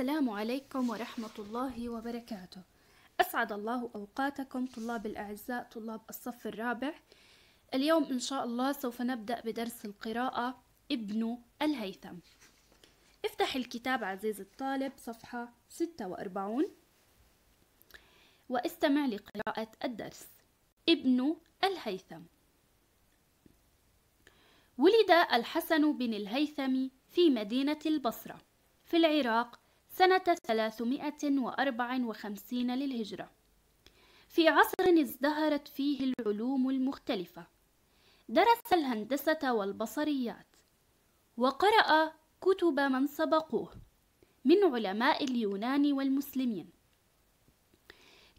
السلام عليكم ورحمة الله وبركاته أسعد الله أوقاتكم طلاب الأعزاء طلاب الصف الرابع اليوم إن شاء الله سوف نبدأ بدرس القراءة ابن الهيثم افتح الكتاب عزيز الطالب صفحة 46 واستمع لقراءة الدرس ابن الهيثم ولد الحسن بن الهيثم في مدينة البصرة في العراق سنة 354 للهجرة في عصر ازدهرت فيه العلوم المختلفة درس الهندسة والبصريات وقرأ كتب من سبقوه من علماء اليونان والمسلمين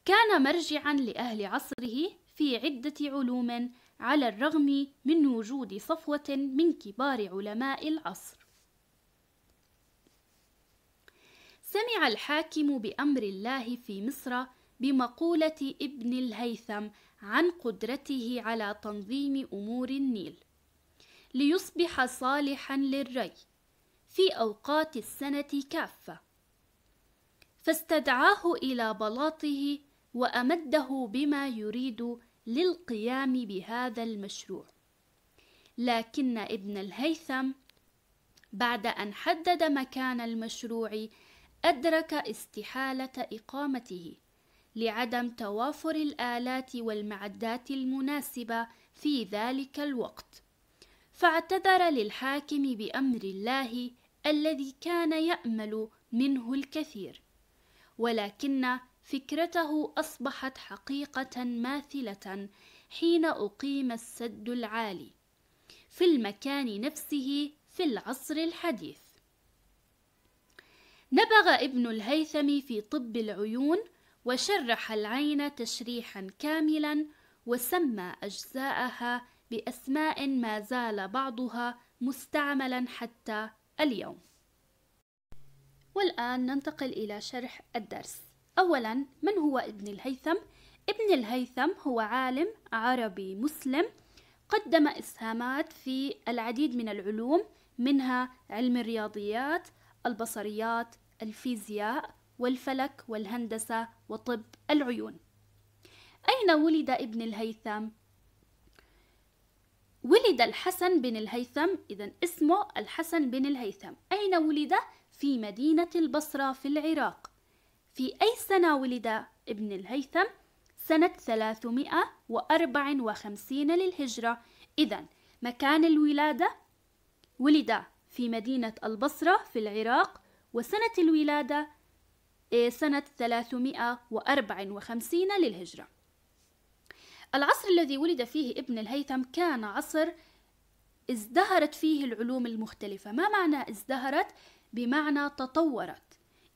كان مرجعا لأهل عصره في عدة علوم على الرغم من وجود صفوة من كبار علماء العصر سمع الحاكم بأمر الله في مصر بمقولة ابن الهيثم عن قدرته على تنظيم أمور النيل ليصبح صالحا للري في أوقات السنة كافة فاستدعاه إلى بلاطه وأمده بما يريد للقيام بهذا المشروع لكن ابن الهيثم بعد أن حدد مكان المشروع أدرك استحالة إقامته لعدم توافر الآلات والمعدات المناسبة في ذلك الوقت، فاعتذر للحاكم بأمر الله الذي كان يأمل منه الكثير، ولكن فكرته أصبحت حقيقة ماثلة حين أقيم السد العالي في المكان نفسه في العصر الحديث. نبغ ابن الهيثم في طب العيون وشرح العين تشريحا كاملا وسمى أجزاءها بأسماء ما زال بعضها مستعملا حتى اليوم والآن ننتقل إلى شرح الدرس أولا من هو ابن الهيثم؟ ابن الهيثم هو عالم عربي مسلم قدم إسهامات في العديد من العلوم منها علم الرياضيات البصريات الفيزياء والفلك والهندسة وطب العيون أين ولد ابن الهيثم؟ ولد الحسن بن الهيثم إذا اسمه الحسن بن الهيثم أين ولد؟ في مدينة البصرة في العراق في أي سنة ولد ابن الهيثم؟ سنة 354 للهجرة إذا مكان الولادة ولد في مدينة البصرة في العراق وسنة الولادة آه، سنة 354 للهجرة العصر الذي ولد فيه ابن الهيثم كان عصر ازدهرت فيه العلوم المختلفة ما معنى ازدهرت؟ بمعنى تطورت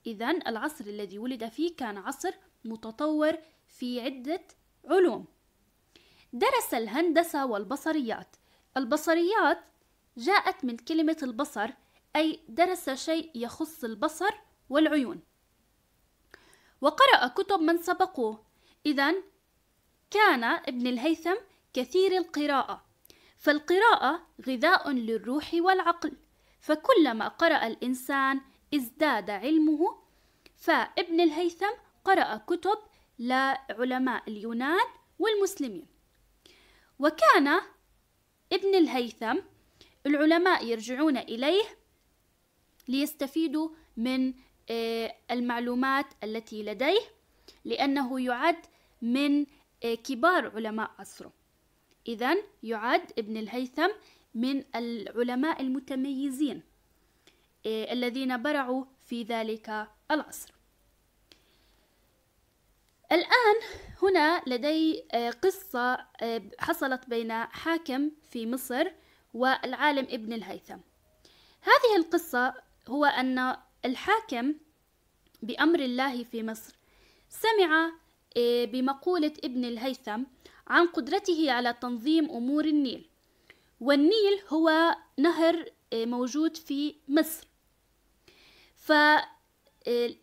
إذا العصر الذي ولد فيه كان عصر متطور في عدة علوم درس الهندسة والبصريات البصريات جاءت من كلمة البصر أي درس شيء يخص البصر والعيون وقرأ كتب من سبقوه إذا كان ابن الهيثم كثير القراءة فالقراءة غذاء للروح والعقل فكلما قرأ الإنسان ازداد علمه فابن الهيثم قرأ كتب لعلماء اليونان والمسلمين وكان ابن الهيثم العلماء يرجعون إليه ليستفيدوا من آه، المعلومات التي لديه لأنه يعد من آه، كبار علماء عصره إذا يعد ابن الهيثم من العلماء المتميزين آه، الذين برعوا في ذلك العصر الآن هنا لدي قصة حصلت بين حاكم في مصر والعالم ابن الهيثم هذه القصة هو أن الحاكم بأمر الله في مصر سمع آه، بمقولة ابن الهيثم عن قدرته على تنظيم أمور النيل والنيل هو نهر آه، موجود في مصر ف آه،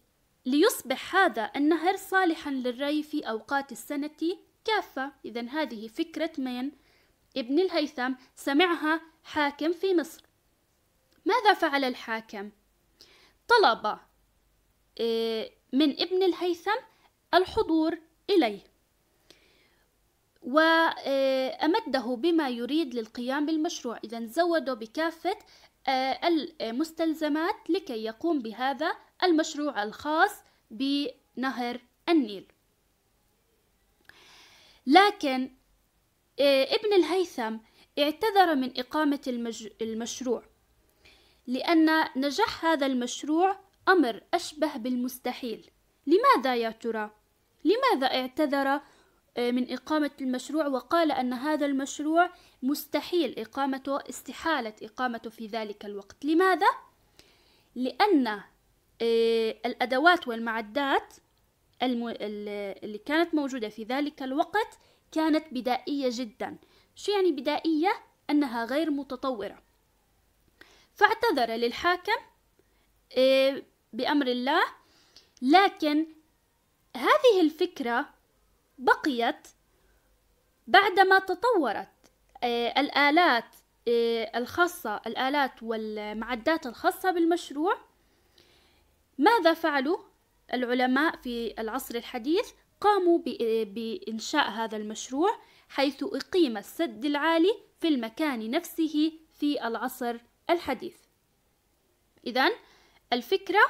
ليصبح هذا النهر صالحا للري في أوقات السنة كافة إذا هذه فكرة من ابن الهيثم سمعها حاكم في مصر ماذا فعل الحاكم طلب آه، من ابن الهيثم الحضور إليه وأمده بما يريد للقيام بالمشروع إذا زوده بكافة آه، المستلزمات لكي يقوم بهذا المشروع الخاص بنهر النيل لكن إيه، ابن الهيثم اعتذر من إقامة المج... المشروع لأن نجاح هذا المشروع أمر أشبه بالمستحيل لماذا يا ترى؟ لماذا اعتذر آه، من إقامة المشروع وقال أن هذا المشروع مستحيل إقامته استحالة إقامته في ذلك الوقت لماذا؟ لأن آه، الأدوات والمعدات المو... اللي كانت موجودة في ذلك الوقت كانت بدائية جدا شو يعني بدائية؟ أنها غير متطورة فاعتذر للحاكم آه، بأمر الله لكن هذه الفكرة بقيت بعدما تطورت آه، الآلات آه، الخاصة الآلات والمعدات الخاصة بالمشروع ماذا فعلوا؟ العلماء في العصر الحديث قاموا بإنشاء هذا المشروع حيث أقيم السد العالي في المكان نفسه في العصر الحديث إذا الفكرة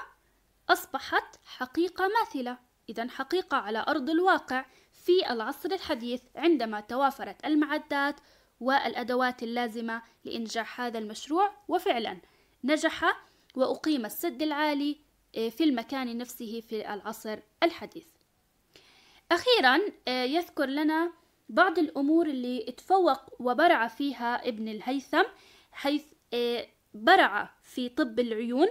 أصبحت حقيقة ماثلة إذا حقيقة على أرض الواقع في العصر الحديث عندما توافرت المعدات والأدوات اللازمة لإنجاح هذا المشروع وفعلا نجح وأقيم السد العالي آه، في المكان نفسه في العصر الحديث أخيرا آه، يذكر لنا بعض الأمور اللي تفوق وبرع فيها ابن الهيثم حيث آه، برع في طب العيون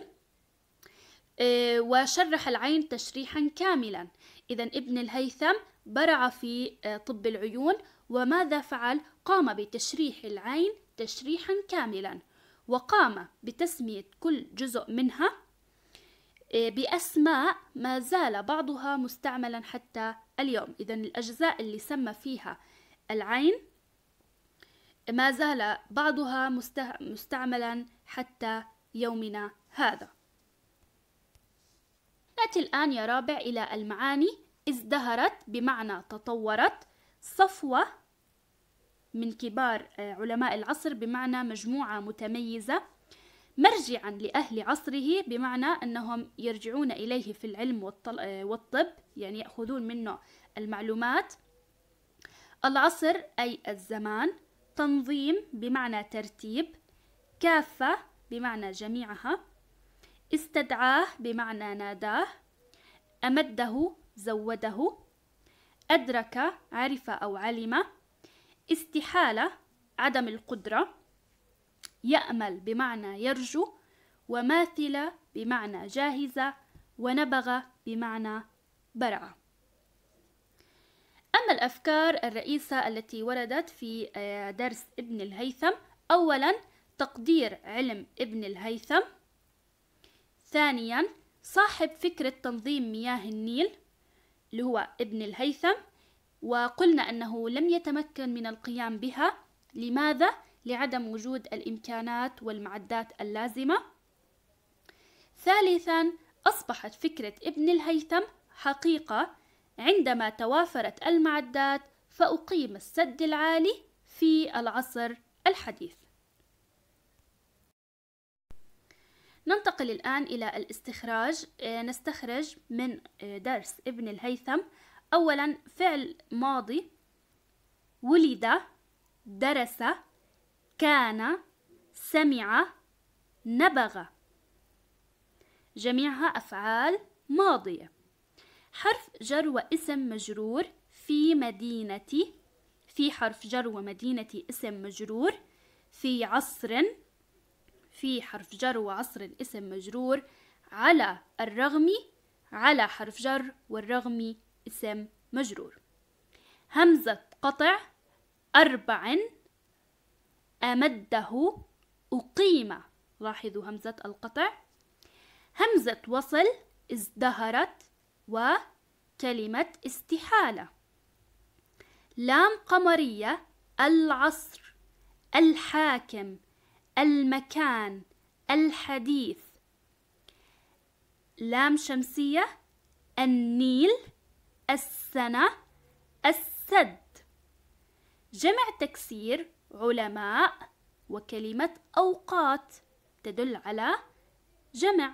وشرح العين تشريحا كاملا إذا ابن الهيثم برع في طب العيون وماذا فعل؟ قام بتشريح العين تشريحا كاملا وقام بتسمية كل جزء منها إيه، بأسماء ما زال بعضها مستعملا حتى اليوم إذا الأجزاء اللي سمى فيها العين ما زال بعضها مستعملا حتى يومنا هذا نأتي الآن يا رابع إلى المعاني ازدهرت بمعنى تطورت صفوة من كبار آه، علماء العصر بمعنى مجموعة متميزة مرجعا لأهل عصره بمعنى أنهم يرجعون إليه في العلم آه، والطب يعني يأخذون منه المعلومات العصر أي الزمان تنظيم بمعنى ترتيب كافة بمعنى جميعها استدعاه بمعنى ناداه أمده زوده أدرك عرف أو علم استحالة عدم القدرة يأمل بمعنى يرجو وماثلة بمعنى جاهزة ونبغة بمعنى برعة أما الأفكار الرئيسة التي وردت في آه، درس ابن الهيثم أولا تقدير علم ابن الهيثم ثانيا صاحب فكرة تنظيم مياه النيل اللي هو ابن الهيثم وقلنا أنه لم يتمكن من القيام بها لماذا؟ لعدم وجود الإمكانات والمعدات اللازمة ثالثا أصبحت فكرة ابن الهيثم حقيقة عندما توافرت المعدات فأقيم السد العالي في العصر الحديث ننتقل الآن إلى الاستخراج آه، نستخرج من آه، درس ابن الهيثم أولا فعل ماضي ولد درس كان سمع نبغ جميعها أفعال ماضية حرف جر واسم مجرور في مدينة في حرف جر ومدينة اسم مجرور في عصر في حرف جر وعصر اسم مجرور على الرغم على حرف جر والرغم اسم مجرور همزة قطع أربع أمده أقيم لاحظوا همزة القطع همزة وصل ازدهرت وكلمة استحالة لام قمرية العصر الحاكم المكان الحديث لام شمسية النيل السنة السد جمع تكسير علماء وكلمة أوقات تدل على جمع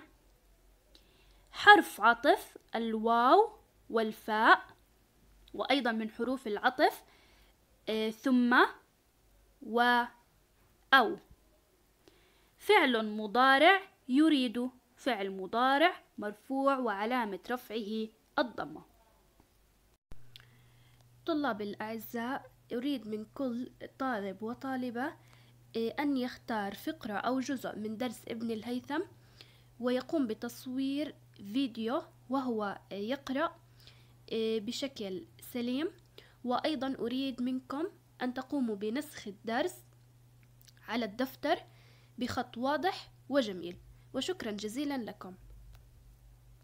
حرف عطف الواو والفاء وأيضا من حروف العطف آه، ثم و أو فعل مضارع يريد فعل مضارع مرفوع وعلامة رفعه الضمة طلاب الأعزاء أريد من كل طالب وطالبة آه، أن يختار فقرة أو جزء من درس ابن الهيثم ويقوم بتصوير فيديو وهو يقرأ آه، بشكل سليم وأيضا أريد منكم أن تقوموا بنسخ الدرس على الدفتر بخط واضح وجميل وشكرا جزيلا لكم